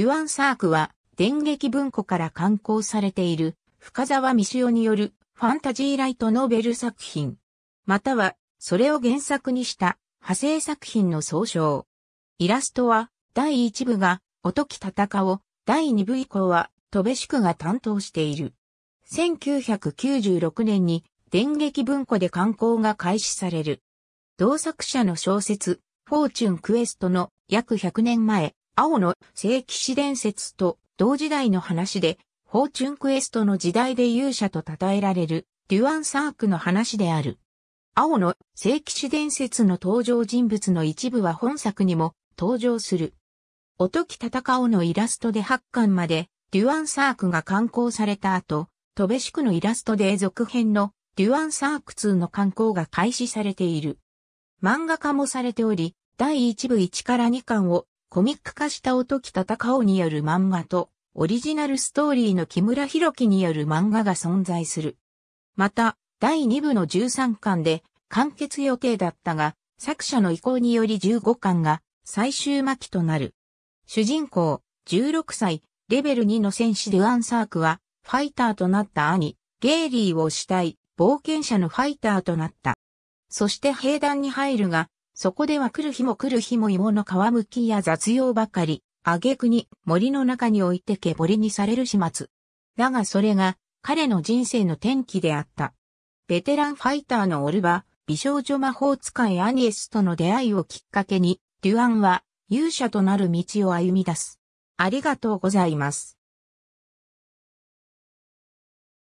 デュアンサークは、電撃文庫から刊行されている、深沢美潮によるファンタジーライトノベル作品。または、それを原作にした派生作品の総称。イラストは、第1部が、おとき戦を、第2部以降は、戸部宿が担当している。1996年に、電撃文庫で刊行が開始される。同作者の小説、フォーチュンクエストの約100年前、青の聖騎士伝説と同時代の話で、フォーチュンクエストの時代で勇者と称えられるデュアン・サークの話である。青の聖騎士伝説の登場人物の一部は本作にも登場する。おとき戦うのイラストで8巻まで、デュアンサークが刊行された後、戸部宿のイラストで続編のデュアンサーク2の刊行が開始されている。漫画化もされており、第1部1から2巻をコミック化した音木戦おによる漫画と、オリジナルストーリーの木村博樹による漫画が存在する。また、第2部の13巻で完結予定だったが、作者の意向により15巻が最終巻となる。主人公、16歳、レベル2の戦士デュアンサークは、ファイターとなった兄、ゲイリーを死体、冒険者のファイターとなった。そして兵団に入るが、そこでは来る日も来る日も芋の皮むきや雑用ばかり、挙句に森の中に置いてけぼりにされる始末。だがそれが彼の人生の転機であった。ベテランファイターのオルバ、美少女魔法使いアニエスとの出会いをきっかけに、デュアンは勇者となる道を歩み出す。ありがとうございます。